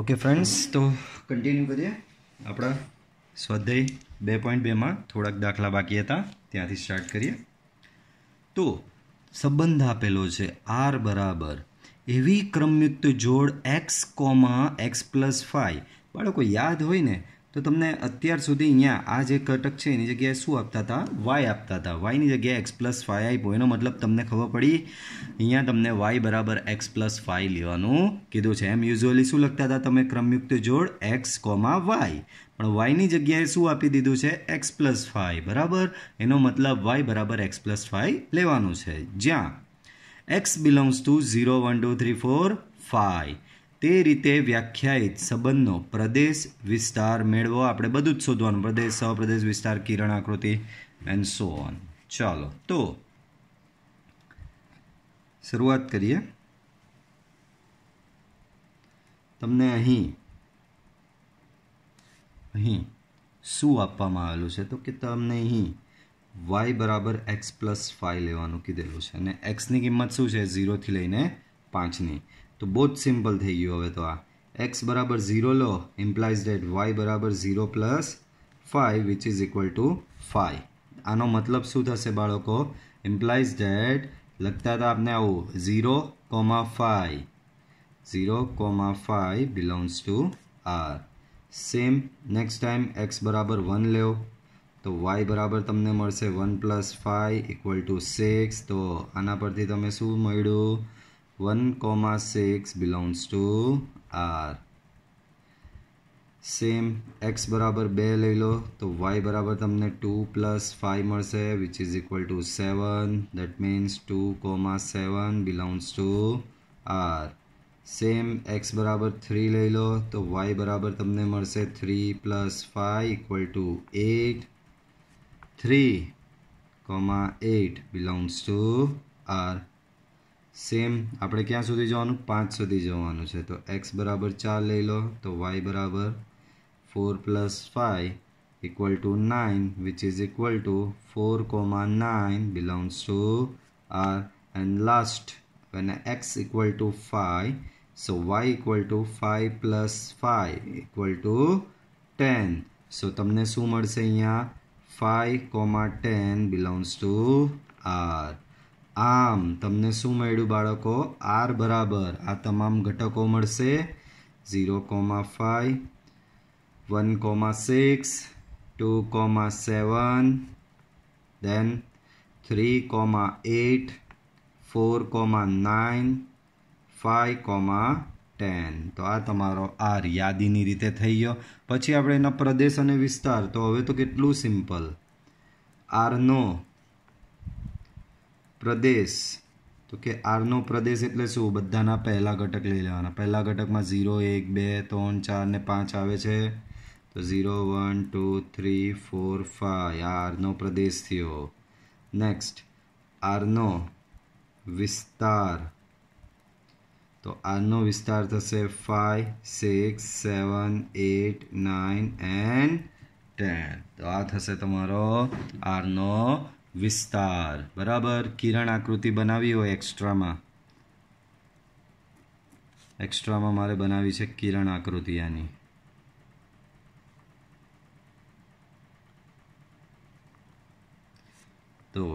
Okay friends તો continue કરીએ આપણા સ્વાધ્યાય બે પોઈન્ટ બેમાં થોડાક દાખલા બાકી હતા ત્યાંથી સ્ટાર્ટ કરીએ તો સંબંધ આપેલો છે આર બરાબર એવી ક્રમયુક્ત જોડ x comma x plus five બાળકો યાદ હોય ને તો તમને અત્યાર સુધી અહીંયા આ જે ઘટક છે એની જગ્યાએ શું આપતા હતા વાય આપતા હતા વાયની જગ્યાએ એક્સ પ્લસ ફાઈ આપ્યો એનો મતલબ તમને ખબર પડી અહીંયા તમને વાય બરાબર એક્સ પ્લસ ફાઈ લેવાનું કીધું છે એમ યુઝ્યુઅલી શું લખતા હતા તમે ક્રમયુક્ત જોડ એક્સ કોમા વાય પણ વાયની જગ્યાએ શું આપી દીધું છે એક્સ પ્લસ ફાઈવ બરાબર એનો મતલબ વાય બરાબર એક્સ પ્લસ ફાઈવ લેવાનું છે જ્યાં x belongs to zero one two three four five તે રીતે વ્યાખ્યાયિત સંબંધનો પ્રદેશ વિસ્તાર મેળવો આપણે બધું જ શોધવાનું પ્રદેશ સહપ્રદેશ વિસ્તાર કિરણ આકૃતિ એન્ડ સો ઓન ચાલો તો શરૂઆત કરીએ તમને અહીં અહીં શું આપવામાં આવેલું છે તો કે તમને અહીં વાય બરાબર એક્સ પ્લસ ફાઇવ લેવાનું કીધેલું છે અને એક્સની કિંમત શું છે ઝીરોથી લઈને પાંચની તો બહુ જ સિમ્પલ થઈ ગયું હવે તો આ એક્સ બરાબર ઝીરો લો ઇમ્પ્લાઇઝ ડેટ વાય બરાબર zero plus five which is equal to five આનો મતલબ શું થશે બાળકો ઇમ્પ્લાઇઝ ડેટ લગતા હતા આપને આવું zero comma five zero comma five belongs to R same next time x બરાબર વન લેવો તો વાય બરાબર તમને મળશે one plus five equal to six તો આના પરથી તમે શું મળ્યું one comma six belongs to R same x बराबर बे ले लो तो वाई बराबर तमने टू प्लस फाइव मैं which is equal to seven that means two comma seven belongs to R same x बराबर थ्री ले लो तो वाई बराबर तमने मैं three plus five equal to eight three comma eight belongs to R same આપણે ક્યાં સુધી જવાનું પાંચ સુધી જવાનું છે તો એક્સ બરાબર ચાર લઈ લો તો વાય બરાબર four plus five equal to nine which is equal to four comma nine belongs to R and last અને x equal to five so y equal to five plus five equal to ten so તમને શું મળશે અહીંયા five comma ten belongs to R આમ તમને શું મળ્યું બાળકો આર બરાબર આ તમામ ઘટકો મળશે zero comma five one comma six two comma seven then three comma eight four comma nine five comma ten તો આ તમારો આર યાદીની રીતે થઈ ગયો પછી આપણે એના પ્રદેશ અને વિસ્તાર તો હવે તો કેટલું સિમ્પલ આરનો પ્રદેશ તો કે આરનો પ્રદેશ એટલે શું બધાના પહેલા ઘટક લઈ લેવાના પહેલા ઘટકમાં ઝીરો એક બે ત્રણ ચાર ને પાંચ આવે છે તો zero one two three four five આરનો પ્રદેશ થયો નેક્સ્ટ આરનો વિસ્તાર તો આરનો વિસ્તાર થશે five six seven eight nine and ten તો આ થશે તમારો આરનો વિસ્તાર બરાબર કિરણ આકૃતિ બનાવી હોય એક્સ્ટ્રામાં એક્સ્ટ્રામાં મારે બનાવી છે કિરણ આકૃતિ આની તો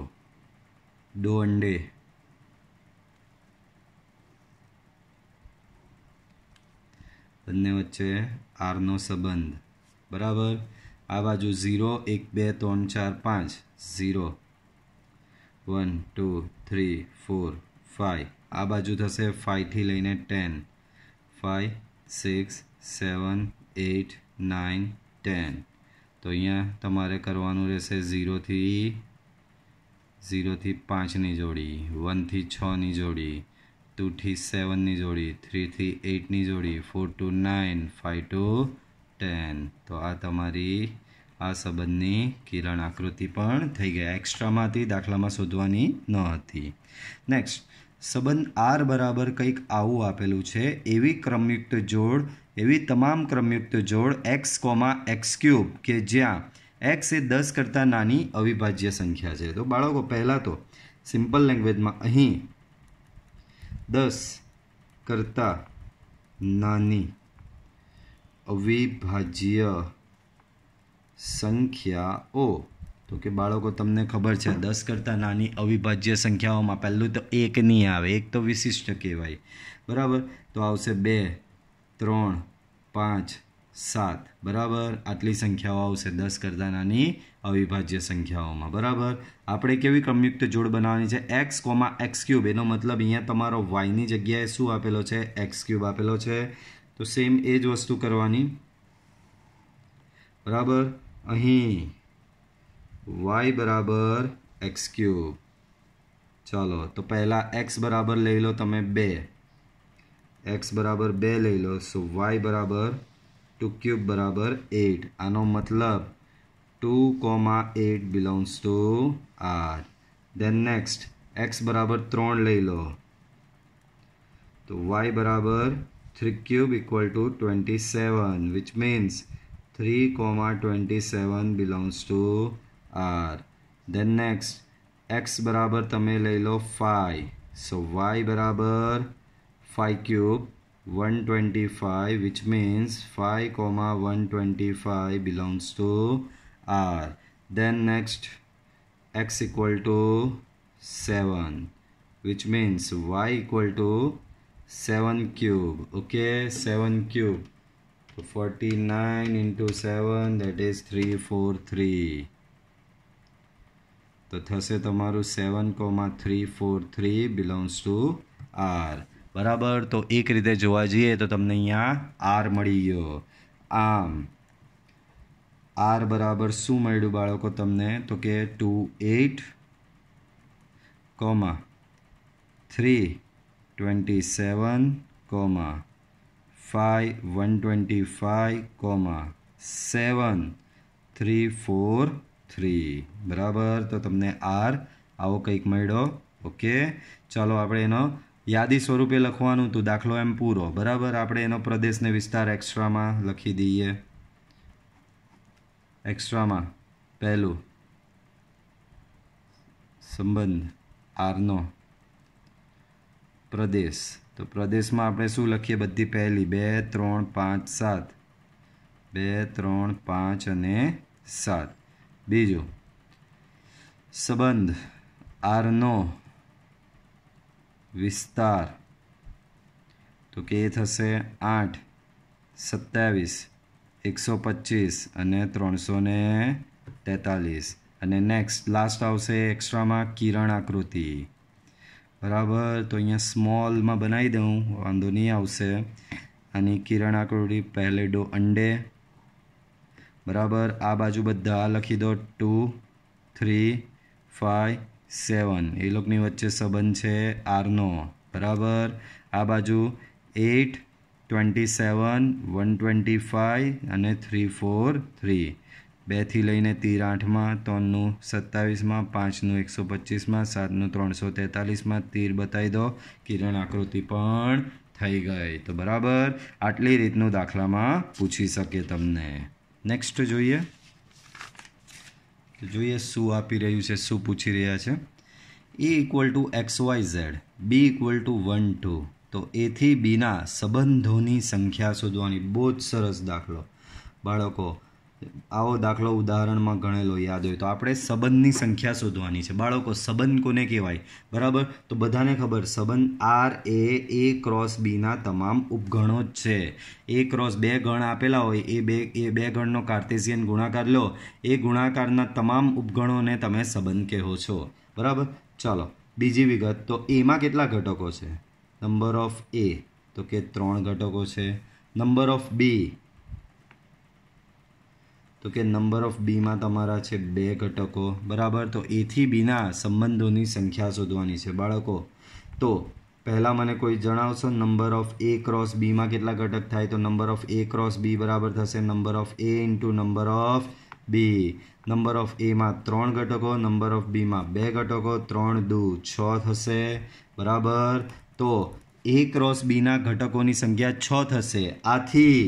ડો અંડે બંને વચ્ચે આરનો સંબંધ બરાબર આ બાજુ ઝીરો એક બે ત્રણ ચાર પાંચ zero one two three four five આ બાજુ થશે ફાઇવથી લઈને ten five six seven eight nine ten તો અહીંયા તમારે કરવાનું રહેશે ઝીરોથી ઝીરોથી પાંચની જોડી વનથી છની જોડી ટુથી સેવનની જોડી થ્રીથી એટની જોડી four two nine five two ten તો આ તમારી આ સંબંધની કિરણ આકૃતિ પણ થઈ ગઈ એક્સ્ટ્રામાંથી દાખલામાં શોધવાની ન હતી નેક્સ્ટ સંબંધ આર બરાબર કંઈક આવું આપેલું છે એવી ક્રમયુક્ત જોડ એવી તમામ ક્રમયુક્ત જોડ એક્સ કોમા એક્સ ક્યુબ કે જ્યાં એક્સ એ દસ કરતાં નાની અવિભાજ્ય સંખ્યા છે તો બાળકો પહેલાં તો સિમ્પલ લેંગ્વેજમાં અહીં દસ કરતાં નાની અવિભાજ્ય સંખ્યાઓ તો કે બાળકો તમને ખબર છે દસ કરતાં નાની અવિભાજ્ય સંખ્યાઓમાં પહેલું તો એક નહીં આવે એક તો વિશિષ્ટ કહેવાય બરાબર તો આવશે બે ત્રણ પાંચ સાત બરાબર આટલી સંખ્યાઓ આવશે દસ કરતાં નાની અવિભાજ્ય સંખ્યાઓમાં બરાબર આપણે કેવી ક્રમયુક્ત જોડ બનાવવાની છે એક્સ કોમા એક્સ ક્યુબ એનો મતલબ અહીંયા તમારો વાયની જગ્યાએ શું આપેલો છે એક્સ ક્યુબ આપેલો છે તો સેમ એ જ વસ્તુ કરવાની બરાબર अय बराबर एक्स क्यूब चलो तो पहला एक्स बराबर ले लो ते बे एक्स बराबर बे ले लो सो वाई बराबर टू क्यूब बराबर एट आ मतलब two comma eight belongs to R then next X बराबर त्रोण ले लो तो वाई बराबर three cube equal to twenty seven which means 3 comma 27 belongs to r then next x બરાબર તમે લઈ લો 5 so y બરાબર 5 cube 125 which means 5 comma 125 belongs to r then next x equal to 7 which means y equal to 7 cube okay 7 cube So 49 into 7 that is 343. તો થશે તમારું seven comma three four three belongs to R બરાબર તો એક રીતે જોવા જઈએ તો તમને અહીંયા આર મળી ગયો આમ આર બરાબર શું મળ્યું બાળકો તમને તો કે two eight comma three twenty seven comma five one twenty five comma seven three four three બરાબર તો તમને આર આવો કંઈક મળ્યો ઓકે ચાલો આપણે એનો યાદી સ્વરૂપે લખવાનું તો દાખલો એમ પૂરો બરાબર આપણે એનો પ્રદેશને વિસ્તાર એક્સ્ટ્રામાં લખી દઈએ એક્સ્ટ્રામાં પહેલું સંબંધ આરનો પ્રદેશ તો પ્રદેશમાં આપણે શું લખીએ બધી પહેલી બે ત્રણ પાંચ સાત બે ત્રણ પાંચ અને સાત બીજો સંબંધ આરનો વિસ્તાર તો કે થશે આઠ સત્યાવીસ એકસો પચીસ અને ત્રણસો ને તેતાલીસ અને નેક્સ્ટ લાસ્ટ આવશે એક્સ્ટ્રામાં કિરણ આકૃતિ બરાબર તો અહીંયા સ્મોલમાં બનાવી દઉં વાંધો નહીં આવશે અને કિરણ આકૃતિ પહેલે ડો અંડે બરાબર આ બાજુ બધા લખી દો ટુ થ્રી ફાઈવ સેવન એ લોકોની વચ્ચે સંબંધ છે આરનો બરાબર આ બાજુ eight twenty seven one twenty five અને થ્રી ફોર થ્રી બેથી લઈને તીર આઠમાં ત્રણનું સત્તાવીસમાં પાંચનું એકસો પચીસમાં સાતનું ત્રણસો તેતાલીસમાં તીર બતાવી દો કિરણ આકૃતિ પણ થઈ ગઈ તો બરાબર આટલી રીતનું દાખલામાં પૂછી શકે તમને નેક્સ્ટ જોઈએ જોઈએ શું આપી રહ્યું છે શું પૂછી રહ્યા છે A equal to X Y Z B equal to one two તો એથી બીના સંબંધોની સંખ્યા શોધવાની બહુ જ સરસ દાખલો બાળકો આવો દાખલો ઉદાહરણમાં ગણેલો યાદ હોય તો આપણે સંબંધની સંખ્યા શોધવાની છે બાળકો સંબંધ કોને કહેવાય બરાબર તો બધાને ખબર સંબંધ આર એ એ ક્રોસ બીના તમામ ઉપગણો જ છે એ ક્રોસ બે ગણ આપેલા હોય એ બે એ બે ગણનો કાર્ટેશિયન ગુણાકાર લો એ ગુણાકારના તમામ ઉપગણોને તમે સંબંધ કહો છો બરાબર ચાલો બીજી વિગત તો એમાં કેટલા ઘટકો છે નંબર ઓફ એ તો કે ત્રણ ઘટકો છે નંબર ઓફ બી તો કે નંબર ઓફ બીમાં તમારા છે બે ઘટકો બરાબર તો એથી બીના સંબંધોની સંખ્યા શોધવાની છે બાળકો તો પહેલાં મને કોઈ જણાવશો નંબર ઓફ એ ક્રોસ બીમાં કેટલા ઘટક થાય તો number of A cross B બરાબર થશે number of A into number of B number of એમાં ત્રણ ઘટકો નંબર ઓફ બીમાં બે ઘટકો ત્રણ દુ છ થશે બરાબર તો એ ક્રોસ બીના ઘટકોની સંખ્યા છ થશે આથી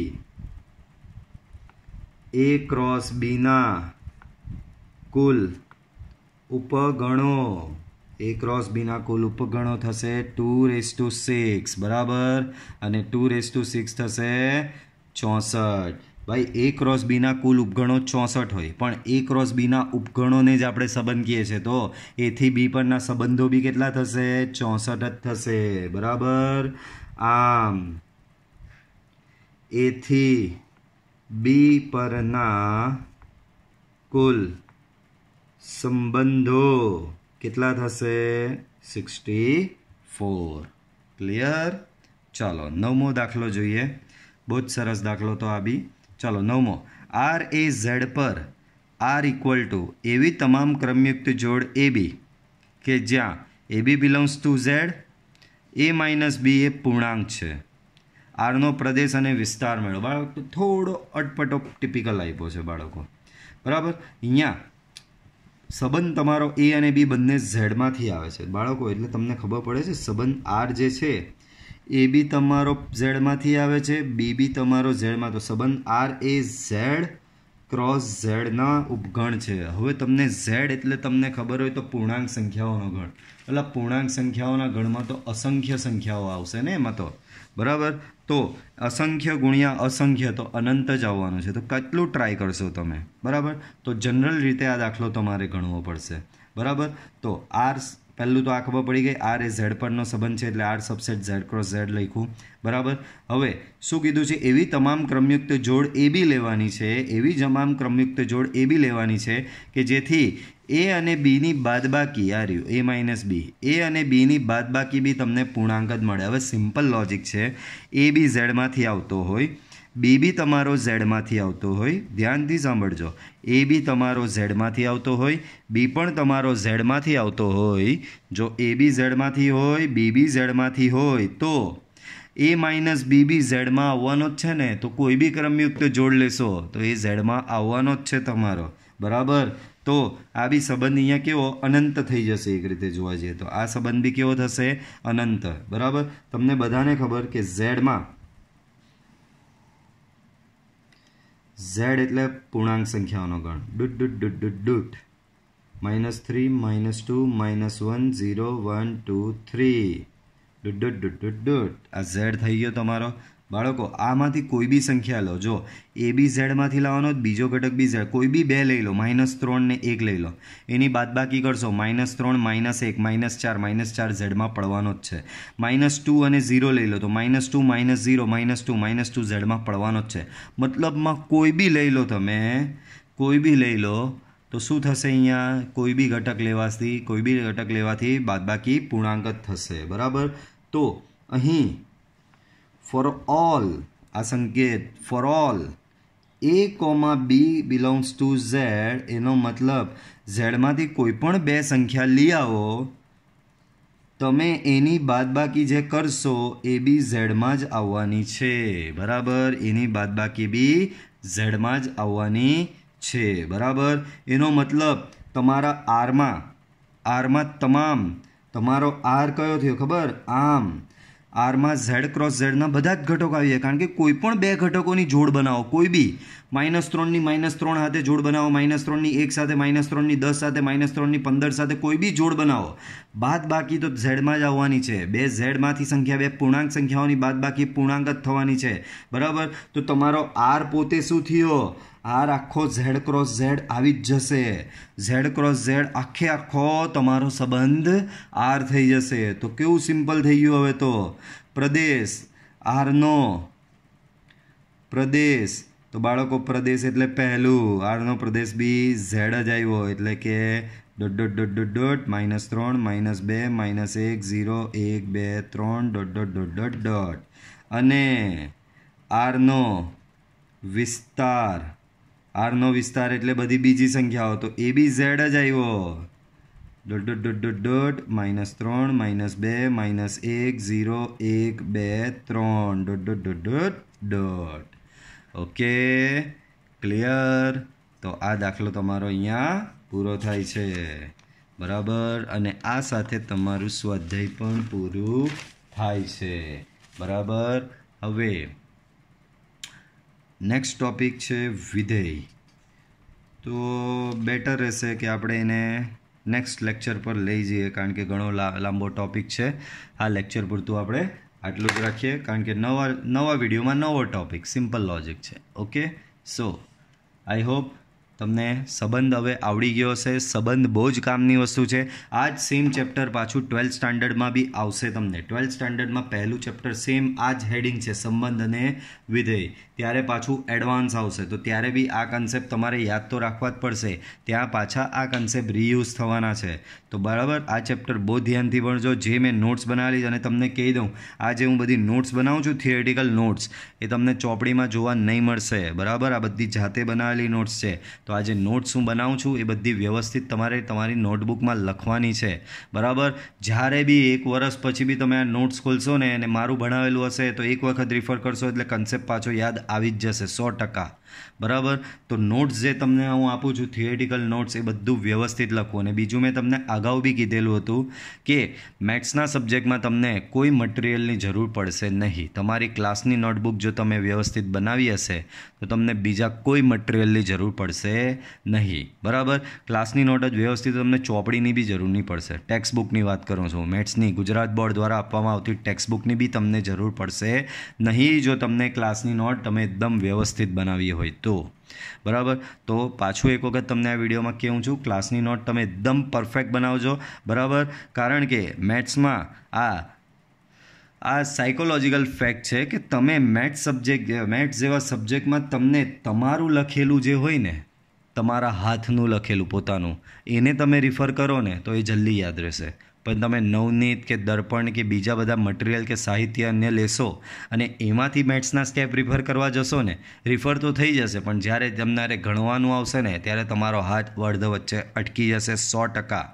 એ ક્રોસ બીના કુલ ઉપગણો એ ક્રોસ બીના કુલ ઉપગણો થશે ટુ રેસ ટુ સિક્સ બરાબર અને ટુ રેસ ટુ સિક્સ થશે ચોસઠ ભાઈ એ ક્રોસ બીના કુલ ઉપગણો ચોસઠ હોય પણ એ ક્રોસ બીના ઉપગણોને જ આપણે સંબંધ કહીએ છીએ તો એથી બી પરના સંબંધો બી કેટલા થશે ચોસઠ જ થશે બરાબર આમ એથી બી પરના કુલ સંબંધો કેટલા થશે સિક્સટી ફોર ક્લિયર ચાલો નવમો દાખલો જોઈએ બહુ જ સરસ દાખલો તો આ બી ચાલો નવમો આર એ ઝેડ પર આર ઇક્વલ ટુ એવી તમામ ક્રમયુક્ત જોડ એ બી કે જ્યાં A B belongs to Z A minus B એ પૂર્ણાંક છે આરનો પ્રદેશ અને વિસ્તાર મેળવો બાળકો થોડો અટપટો ટિપિકલ આપ્યો છે બાળકો બરાબર અહીંયા સંબંધ તમારો એ અને બી બંને ઝેડમાંથી આવે છે બાળકો એટલે તમને ખબર પડે છે સંબંધ આર જે છે એ બી તમારો ઝેડમાંથી આવે છે બી બી તમારો ઝેડમાં તો સંબંધ આર એ ઝેડ ક્રોસ ઝેડના ઉપગણ છે હવે તમને ઝેડ એટલે તમને ખબર હોય તો પૂર્ણાંક સંખ્યાઓનો ગણ એટલે પૂર્ણાંક સંખ્યાઓના ગણમાં તો અસંખ્ય સંખ્યાઓ આવશે ને એમાં તો બરાબર તો અસંખ્ય ગુણ્યા અસંખ્ય તો અનંત જ આવવાનું છે તો કેટલું ટ્રાય કરશો તમે બરાબર તો જનરલ રીતે આ દાખલો તમારે ગણવો પડશે બરાબર તો આર પહેલું તો આ ખબર પડી ગઈ આર એ ઝેડ પરનો સંબંધ છે એટલે R subset Z cross Z લખ્યું બરાબર હવે શું કીધું છે એવી તમામ ક્રમયુક્ત જોડ એ બી લેવાની છે એવી તમામ ક્રમયુક્ત જોડ એ બી લેવાની છે કે જેથી એ અને બીની બાદબાકી આ રહ્યું એ માઇનસ બી એ અને બીની બાદબાકી બી તમને પૂર્ણાંક જ મળે હવે સિમ્પલ લોજિક છે એ બી ઝેડમાંથી આવતો હોય બી બી તમારો ઝેડમાંથી આવતો હોય ધ્યાનથી સાંભળજો એ બી તમારો ઝેડમાંથી આવતો હોય બી પણ તમારો ઝેડમાંથી આવતો હોય જો એ બી ઝેડમાંથી હોય બી બી ઝેડમાંથી હોય તો એ માઇનસ બી બી ઝેડમાં આવવાનો જ છે ને તો કોઈ બી ક્રમયુક્ત જોડ લેશો તો એ ઝેડમાં આવવાનો જ છે તમારો બરાબર તો આ બી સંબંધ અહીંયા કેવો અનંત થઈ જશે એક રીતે જોવા જઈએ તો આ સંબંધ બી કેવો થશે અનંત બરાબર તમને બધાને ખબર કે ઝેડમાં ઝેડ એટલે પૂર્ણાંક સંખ્યાઓનો ગણ dot dot dot dot dot minus three minus two minus one zero one two three dot dot dot dot dot આ ઝેડ થઈ ગયો તમારો બાળકો આમાંથી કોઈ બી સંખ્યા લો જો એ બી ઝેડમાંથી લાવવાનો બીજો ઘટક બી ઝેડ કોઈ બી બે લઈ લો માઇનસ ત્રણ ને એક લઈ લો એની બાદ બાકી કરશો માઇનસ ત્રણ માઇનસ એક માઇનસ ચાર માઇનસ ચાર ઝેડમાં પડવાનો જ છે માઇનસ ટુ અને ઝીરો લઈ લો તો minus two minus zero minus two minus two ઝેડમાં પડવાનો જ છે મતલબમાં કોઈ બી લઈ લો તમે કોઈ બી લઈ લો તો શું થશે અહીંયા કોઈ બી ઘટક લેવાથી કોઈ બી ઘટક લેવાથી બાદબાકી પૂર્ણાંક જ થશે બરાબર તો અહીં ફોર ઓલ આ સંકેત for all A comma B belongs to Z એનો મતલબ ઝેડમાંથી કોઈ પણ બે સંખ્યા લઈ આવો તમે એની બાદબાકી જે કરશો એ બી ઝેડમાં જ આવવાની છે બરાબર એની બાદબાકી બી ઝેડમાં જ આવવાની છે બરાબર એનો મતલબ તમારા આરમાં આરમાં તમામ તમારો આર કયો થયો ખબર આમ આરમાં ઝેડ ક્રોસ ઝેડના બધા જ ઘટકો આવી જાય કારણ કે કોઈ પણ બે ઘટકોની જોડ બનાવો કોઈ બી માઇનસ ત્રણની માઇનસ ત્રણ સાથે જોડ બનાવો માઇનસ ત્રણની એક સાથે માઇનસ ત્રણની દસ સાથે માઇનસ ત્રણની પંદર સાથે કોઈ બી જોડ બનાવો બાદ બાકી તો ઝેડમાં જ આવવાની છે બે ઝેડમાંથી સંખ્યા બે પૂર્ણાંક સંખ્યાઓની બાદ બાકી પૂર્ણાંક જ થવાની છે બરાબર તો તમારો આર પોતે શું થયો આર આખો ઝેડ ક્રોસ ઝેડ આવી જ જશે ઝેડ ક્રોસ ઝેડ આખે આખો તમારો સંબંધ આર થઈ જશે તો કેવું સિમ્પલ થઈ ગયું હવે તો પ્રદેશ આરનો પ્રદેશ તો બાળકો પ્રદેશ એટલે પહેલું આરનો પ્રદેશ બી ઝેડ જ આવ્યો એટલે કે dot dot dot dot dot minus ત્રણ માઇનસ બે માઇનસ એક ઝીરો એક બે ત્રણ dot dot dot dot dot અને આરનો વિસ્તાર આરનો વિસ્તાર એટલે બધી બીજી સંખ્યાઓ તો એ બી ઝેડ જ આવ્યો dot dot dot dot dot minus ત્રણ માઇનસ બે માઇનસ એક ઝીરો એક બે ત્રણ dot dot dot dot dot okay clear તો આ દાખલો તમારો અહીંયા પૂરો થાય છે બરાબર અને આ સાથે તમારું સ્વાધ્યાય પણ પૂરું થાય છે બરાબર હવે નેક્સ્ટ ટોપિક છે વિધેય તો બેટર રહેશે કે આપણે એને નેક્સ્ટ લેક્ચર પર લઈ જઈએ કારણ કે ઘણો લાંબો ટોપિક છે આ લેક્ચર પૂરતું આપણે આટલું જ રાખીએ કારણ કે નવા નવા વિડીયોમાં નવો ટોપિક સિમ્પલ લોજિક છે ઓકે સો આઈ હોપ તમને સંબંધ હવે આવડી ગયો હશે સંબંધ બહુ જ કામની વસ્તુ છે આ જ સેમ ચેપ્ટર પાછું ટ્વેલ્થ સ્ટાન્ડર્ડમાં બી આવશે તમને ટ્વેલ્થ સ્ટાન્ડર્ડમાં પહેલું ચેપ્ટર સેમ આ જ હેડિંગ છે સંબંધ અને વિધેય ત્યારે પાછું એડવાન્સ આવશે તો ત્યારે બી આ કન્સેપ્ટ તમારે યાદ તો રાખવા જ પડશે ત્યાં પાછા આ કન્સેપ્ટ રીયુઝ થવાના છે તો બરાબર આ ચેપ્ટર બહુ ધ્યાનથી ભણજો જે મેં નોટ્સ બનાવી અને તમને કહી દઉં આજે હું બધી નોટ્સ બનાવું છું થિયરેટિકલ નોટ્સ એ તમને ચોપડીમાં જોવા નહીં મળશે બરાબર આ બધી જાતે બનાવેલી નોટ્સ છે તો આ જે નોટ્સ હું બનાવું છું એ બધી વ્યવસ્થિત તમારે તમારી નોટબુકમાં લખવાની છે બરાબર જ્યારે બી એક વર્ષ પછી બી તમે આ નોટ્સ ખોલશો ને અને મારું ભણાવેલું હશે તો એક વખત રિફર કરશો એટલે કન્સેપ્ટ પાછો યાદ આવી જ જશે સો ટકા બરાબર તો નોટ્સ જે તમને હું આપું છું થિયેટિકલ નોટ્સ એ બધું વ્યવસ્થિત લખો અને બીજું મેં તમને અગાઉ બી કીધેલું હતું કે મેથ્સના સબ્જેક્ટમાં તમને કોઈ મટિરિયલની જરૂર પડશે નહીં તમારી ક્લાસની નોટબુક જો તમે વ્યવસ્થિત બનાવી હશે તો તમને બીજા કોઈ મટિરિયલની જરૂર પડશે નહીં બરાબર ક્લાસની નોટ જ વ્યવસ્થિત તમને ચોપડીની બી જરૂર નહીં પડશે ટેક્સ્ટ બુકની વાત કરું છું મેથ્સની ગુજરાત બોર્ડ દ્વારા આપવામાં આવતી ટેક્સ્ટ બુકની બી તમને જરૂર પડશે નહીં જો તમને ક્લાસની નોટ તમે એકદમ વ્યવસ્થિત બનાવી હોય હોય તો બરાબર તો પાછું એક વખત તમને આ વિડીયોમાં કહું છું ક્લાસની નોટ તમે એકદમ પરફેક્ટ બનાવજો બરાબર કારણ કે મેથ્સમાં આ આ સાયકોલોજીકલ ફેક્ટ છે કે તમે મેથ્સ સબ્જેક્ટ મેથ્સ જેવા સબ્જેક્ટમાં તમને તમારું લખેલું જે હોય ને તમારા હાથનું લખેલું પોતાનું એને તમે રિફર કરો ને તો એ જલ્દી યાદ રહેશે પણ તમે નવનીત કે દર્પણ કે બીજા બધા મટિરિયલ કે સાહિત્યને લેશો અને એમાંથી મેથ્સના સ્ટેપ રિફર કરવા જશો ને રિફર તો થઈ જશે પણ જ્યારે તમારે ગણવાનું આવશે ને ત્યારે તમારો હાથ વર્ધ વચ્ચે અટકી જશે સો ટકા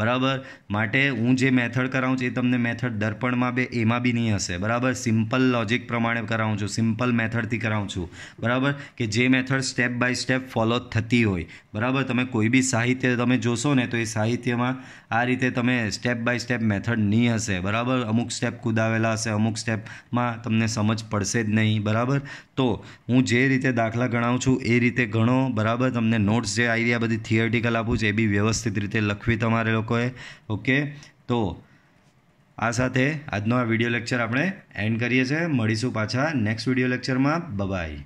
બરાબર માટે હું જે મેથડ કરાવું છું એ તમને મેથડ દર્પણમાં બે એમાં બી નહીં હશે બરાબર સિમ્પલ લોજિક પ્રમાણે કરાવું છું સિમ્પલ મેથડથી કરાવું છું બરાબર કે જે method step by step follow થતી હોય બરાબર તમે કોઈ બી સાહિત્ય તમે જોશો ને તો એ સાહિત્યમાં આ રીતે તમે સ્ટેપ બાય સ્ટેપ મેથડ નહીં હશે બરાબર અમુક સ્ટેપ કુદાવેલા હશે અમુક સ્ટેપમાં તમને સમજ પડશે જ નહીં બરાબર તો હું જે રીતે દાખલા ગણાવું છું એ રીતે ગણો બરાબર તમને નોટ્સ જે આવી રહ્યા બધી થિયરિટિકલ આપું છે એ બી વ્યવસ્થિત રીતે લખવી તમારે લોકોએ ઓકે તો આ સાથે આજનો આ વિડીયો લેક્ચર આપણે એન્ડ કરીએ છીએ મળીશું પાછા નેક્સ્ટ વિડીયો લેક્ચરમાં બબાય